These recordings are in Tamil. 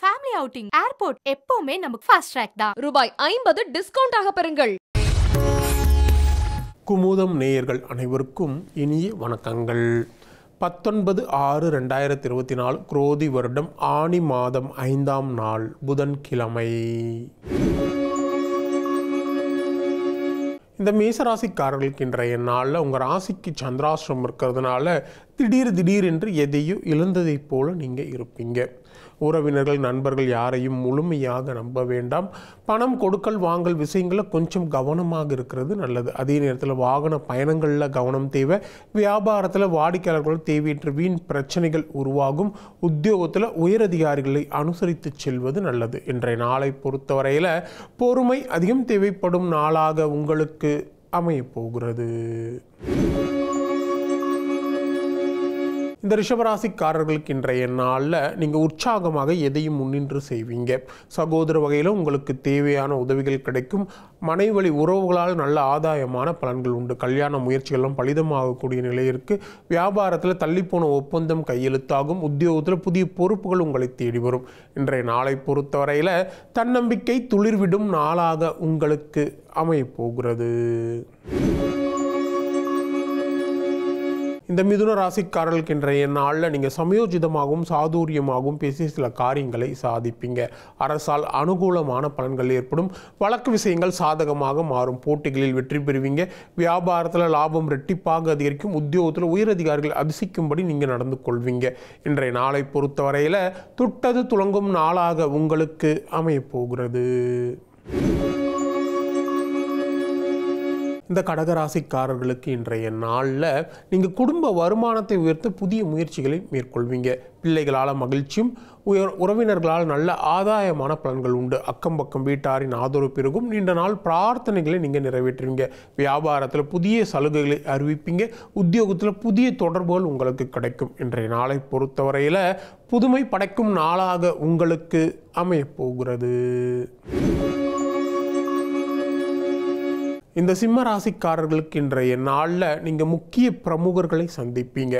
ஃபேமிலி அவுட்டிங் ஏர்போர்ட் எப்பவுமே நமக்கு ஃபாஸ்ட் ட்ராக் தான் ரூபாய் ஐம்பது டிஸ்கவுண்ட் ஆக பெறுங்கள் குமுதம் நேயர்கள் அனைவருக்கும் இனிய வணக்கங்கள் பத்தொன்பது ஆறு ரெண்டாயிரத்தி இருபத்தி நாலு குரோதி வருடம் ஆணி மாதம் ஐந்தாம் நாள் புதன்கிழமை இந்த மேசராசிக்காரர்களுக்கு இன்றைய நாளில் உங்கள் ராசிக்கு சந்திராசிரம் இருக்கிறதுனால திடீர் திடீர் என்று எதையும் இழந்ததைப் போல் நீங்கள் இருப்பீங்க உறவினர்கள் நண்பர்கள் யாரையும் முழுமையாக நம்ப வேண்டாம் பணம் கொடுக்கல் வாங்கல் விஷயங்களில் கொஞ்சம் கவனமாக இருக்கிறது நல்லது அதே நேரத்தில் வாகன பயணங்களில் கவனம் தேவை வியாபாரத்தில் வாடிக்கையாளர்கள் தேவையற்ற வீண் பிரச்சனைகள் உருவாகும் உத்தியோகத்தில் உயரதிகாரிகளை அனுசரித்து செல்வது நல்லது இன்றைய நாளை பொறுத்தவரையில் பொறுமை அதிகம் தேவைப்படும் நாளாக உங்களுக்கு அமையப்போகிறது இந்த ரிஷபராசிக்காரர்களுக்கு இன்றைய நாளில் நீங்கள் உற்சாகமாக எதையும் முன்னின்று செய்வீங்க சகோதர வகையில் உங்களுக்கு தேவையான உதவிகள் கிடைக்கும் மனைவழி உறவுகளால் நல்ல ஆதாயமான பலன்கள் உண்டு கல்யாண முயற்சிகளும் பலிதமாகக்கூடிய நிலை இருக்குது வியாபாரத்தில் தள்ளிப்போன ஒப்பந்தம் கையெழுத்தாகும் உத்தியோகத்தில் புதிய பொறுப்புகள் உங்களை தேடி வரும் இன்றைய நாளை பொறுத்தவரையில் தன்னம்பிக்கை துளிர்விடும் நாளாக உங்களுக்கு அமையப்போகிறது இந்த மிதுன ராசிக்காரர்களுக்கு இன்றைய நாளில் நீங்கள் சமயோஜிதமாகவும் சாதுரியமாகவும் பேசி சில காரியங்களை சாதிப்பீங்க அரசால் அனுகூலமான பலன்கள் ஏற்படும் வழக்கு விஷயங்கள் சாதகமாக மாறும் போட்டிகளில் வெற்றி பெறுவீங்க வியாபாரத்தில் லாபம் ரெட்டிப்பாக அதிகரிக்கும் உத்தியோகத்தில் உயரதிகாரிகள் அபிசிக்கும்படி நீங்கள் நடந்து கொள்வீங்க இன்றைய நாளை பொறுத்தவரையில் துட்டது துளங்கும் நாளாக உங்களுக்கு அமையப்போகிறது இந்த கடகராசிக்காரர்களுக்கு இன்றைய நாளில் நீங்கள் குடும்ப வருமானத்தை உயர்த்த புதிய முயற்சிகளை மேற்கொள்வீங்க பிள்ளைகளால் மகிழ்ச்சியும் உயர் உறவினர்களால் நல்ல ஆதாயமான பலன்கள் உண்டு அக்கம் பக்கம் வீட்டாரின் ஆதரவு பிறகும் நீண்ட நாள் பிரார்த்தனைகளை நீங்கள் நிறைவேற்றுவீங்க வியாபாரத்தில் புதிய சலுகைகளை அறிவிப்பீங்க உத்தியோகத்தில் புதிய தொடர்புகள் உங்களுக்கு கிடைக்கும் இன்றைய நாளை பொறுத்தவரையில் புதுமை படைக்கும் நாளாக உங்களுக்கு அமையப்போகிறது இந்த சிம்ம ராசிக்காரர்களுக்கு இன்றைய நாளில் நீங்கள் முக்கிய பிரமுகர்களை சந்திப்பீங்க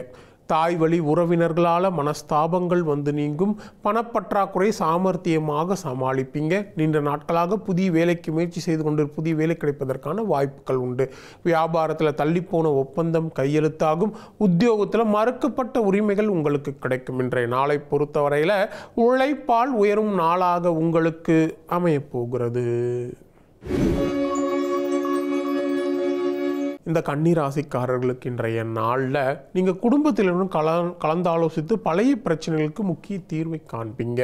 தாய் வழி உறவினர்களால் மனஸ்தாபங்கள் வந்து நீங்கும் பணப்பற்றாக்குறை சாமர்த்தியமாக சமாளிப்பீங்க நீண்ட நாட்களாக புதிய வேலைக்கு முயற்சி செய்து கொண்டு புதிய வேலை கிடைப்பதற்கான வாய்ப்புகள் உண்டு வியாபாரத்தில் தள்ளிப்போன ஒப்பந்தம் கையெழுத்தாகும் உத்தியோகத்தில் மறுக்கப்பட்ட உரிமைகள் உங்களுக்கு கிடைக்கும் இன்றைய நாளை பொறுத்தவரையில் உழைப்பால் உயரும் நாளாக உங்களுக்கு அமையப்போகிறது இந்த கன்னிராசிக்காரர்களுக்கு இன்றைய நாளில் நீங்கள் குடும்பத்திலும் கல கலந்தாலோசித்து பழைய பிரச்சனைகளுக்கு முக்கிய தீர்வை காண்பீங்க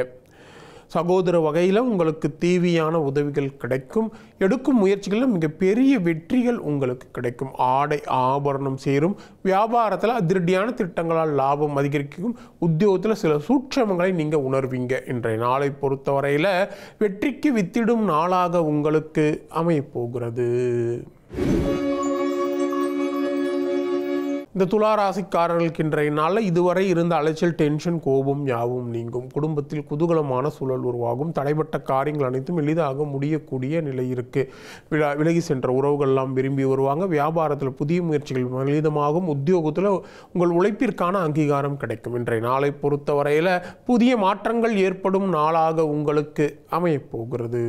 சகோதர வகையில் உங்களுக்கு தேவையான உதவிகள் கிடைக்கும் எடுக்கும் முயற்சிகளில் மிகப்பெரிய வெற்றிகள் உங்களுக்கு கிடைக்கும் ஆடை ஆபரணம் சேரும் வியாபாரத்தில் அதிரடியான திட்டங்களால் லாபம் அதிகரிக்கும் உத்தியோகத்தில் சில சூட்சமங்களை நீங்கள் உணர்வீங்க இன்றைய நாளை பொறுத்தவரையில் வெற்றிக்கு வித்திடும் நாளாக உங்களுக்கு அமையப்போகிறது இந்த துளாராசிக்காரர்களுக்கு இன்றைய நாளில் இதுவரை இருந்த அலைச்சல் டென்ஷன் கோபம் யாவும் நீங்கும் குடும்பத்தில் குதூகலமான சூழல் உருவாகும் தடைப்பட்ட காரியங்கள் அனைத்தும் எளிதாக முடியக்கூடிய நிலை இருக்குது விலா விலகி சென்ற உறவுகள்லாம் விரும்பி வருவாங்க வியாபாரத்தில் புதிய முயற்சிகள் மலிதமாகும் உத்தியோகத்தில் உங்கள் உழைப்பிற்கான அங்கீகாரம் கிடைக்கும் இன்றைய நாளை பொறுத்தவரையில் புதிய மாற்றங்கள் ஏற்படும் நாளாக உங்களுக்கு அமையப்போகிறது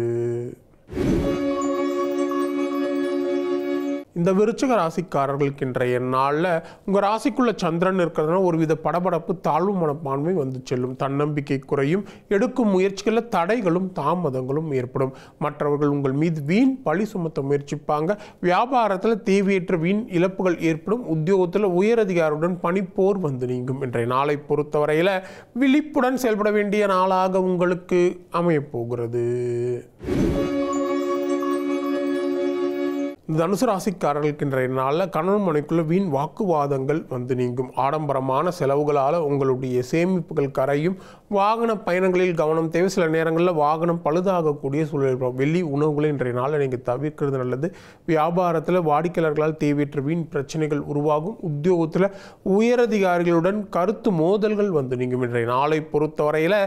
இந்த விருச்சக ராசிக்காரர்களுக்கு இன்றைய நாளில் உங்கள் ராசிக்குள்ளே சந்திரன் இருக்கிறதுனா ஒருவித படபடப்பு தாழ்வு மனப்பான்மை வந்து செல்லும் தன்னம்பிக்கை குறையும் எடுக்கும் முயற்சிகளில் தடைகளும் தாமதங்களும் ஏற்படும் மற்றவர்கள் உங்கள் மீது வீண் பழி சுமத்த முயற்சிப்பாங்க வியாபாரத்தில் தேவையற்ற வீண் இழப்புகள் ஏற்படும் உத்தியோகத்தில் உயரதிகாரியுடன் பணிப்போர் வந்து நீங்கும் இன்றைய நாளை பொறுத்தவரையில் விழிப்புடன் செயல்பட வேண்டிய நாளாக உங்களுக்கு அமையப்போகிறது இந்த தனுசு ராசிக்காரர்களுக்கு இன்றைய நாளில் கணவன் மனைக்குள்ளே வீண் வாக்குவாதங்கள் வந்து நீங்கும் ஆடம்பரமான செலவுகளால் உங்களுடைய சேமிப்புகள் கரையும் வாகன பயணங்களில் கவனம் தேவை சில நேரங்களில் வாகனம் பழுதாகக்கூடிய சூழல் வெள்ளி உணவுகளை இன்றைய நாளில் நீங்கள் தவிர்க்கிறது நல்லது வியாபாரத்தில் வாடிக்கையாளர்களால் தேவையற்ற வீண் பிரச்சனைகள் உருவாகும் உத்தியோகத்தில் உயரதிகாரிகளுடன் கருத்து மோதல்கள் வந்து நீங்கும் இன்றைய நாளை பொறுத்தவரையில்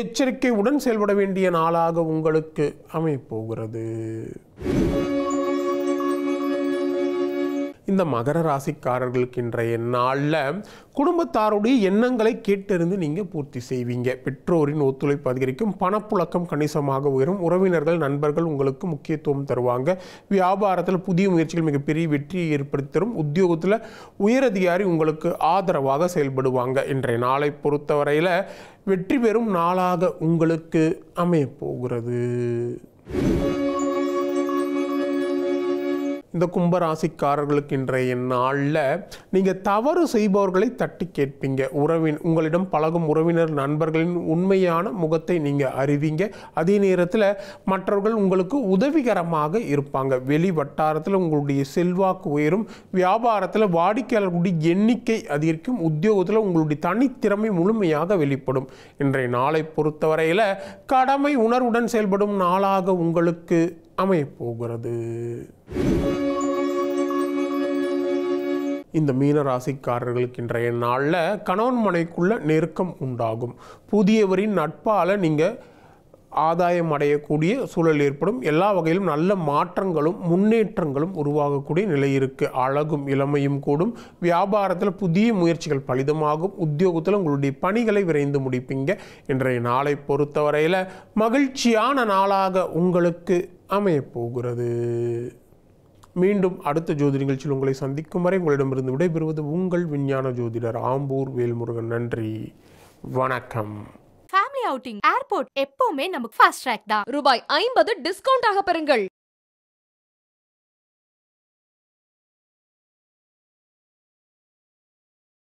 எச்சரிக்கையுடன் செயல்பட வேண்டிய நாளாக உங்களுக்கு அமைப்போகிறது இந்த மகர ராசிக்காரர்களுக்கு இன்றைய நாளில் குடும்பத்தாருடைய எண்ணங்களை கேட்டிருந்து நீங்கள் பூர்த்தி செய்வீங்க பெற்றோரின் ஒத்துழைப்பு அதிகரிக்கும் பணப்புழக்கம் கணிசமாக உயரும் உறவினர்கள் நண்பர்கள் உங்களுக்கு முக்கியத்துவம் தருவாங்க வியாபாரத்தில் புதிய முயற்சிகள் மிகப்பெரிய வெற்றியை ஏற்படுத்தி தரும் உத்தியோகத்தில் உயரதிகாரி உங்களுக்கு ஆதரவாக செயல்படுவாங்க இன்றைய நாளை பொறுத்தவரையில் வெற்றி பெறும் நாளாக உங்களுக்கு அமையப்போகிறது இந்த கும்பராசிக்காரர்களுக்கு இன்றைய நாளில் நீங்கள் தவறு செய்பவர்களை தட்டி கேட்பீங்க உறவின் உங்களிடம் பழகும் உறவினர் நண்பர்களின் உண்மையான முகத்தை நீங்கள் அறிவீங்க அதே நேரத்தில் மற்றவர்கள் உங்களுக்கு உதவிகரமாக இருப்பாங்க வெளி வட்டாரத்தில் உங்களுடைய செல்வாக்கு உயரும் வியாபாரத்தில் வாடிக்கையாளர்களுடைய எண்ணிக்கை அதிகரிக்கும் உத்தியோகத்தில் உங்களுடைய தனித்திறமை முழுமையாக வெளிப்படும் இன்றைய நாளை பொறுத்தவரையில் கடமை உணர்வுடன் செயல்படும் நாளாக உங்களுக்கு அமையப்போகிறது இந்த மீன ராசிக்காரர்களுக்கு இன்றைய நாளில் கணவன் மனைக்குள்ள நெருக்கம் உண்டாகும் புதியவரின் நட்பால் நீங்கள் ஆதாயம் அடையக்கூடிய சூழல் ஏற்படும் எல்லா வகையிலும் நல்ல மாற்றங்களும் முன்னேற்றங்களும் உருவாகக்கூடிய நிலை இருக்குது அழகும் இளமையும் கூடும் வியாபாரத்தில் புதிய முயற்சிகள் பலிதமாகும் உத்தியோகத்தில் உங்களுடைய பணிகளை விரைந்து முடிப்பீங்க இன்றைய நாளை பொறுத்தவரையில் மகிழ்ச்சியான நாளாக உங்களுக்கு அமையப்போகிறது மீண்டும் அடுத்த ஜோதி நிகழ்ச்சியில் உங்களை சந்திக்கும் வரை உங்களிடமிருந்து விடைபெறுவது உங்கள் விஞ்ஞான ஜோதிடர் ஆம்பூர் வேல்முருகன் நன்றி வணக்கம் ஃபேமிலி அவுட்டிங் ஏர்போர்ட் எப்பவுமே நமக்கு ஃபாஸ்ட் ட்ராக் தான் ரூபாய் ஐம்பது டிஸ்கவுண்ட் ஆக பெறுங்கள்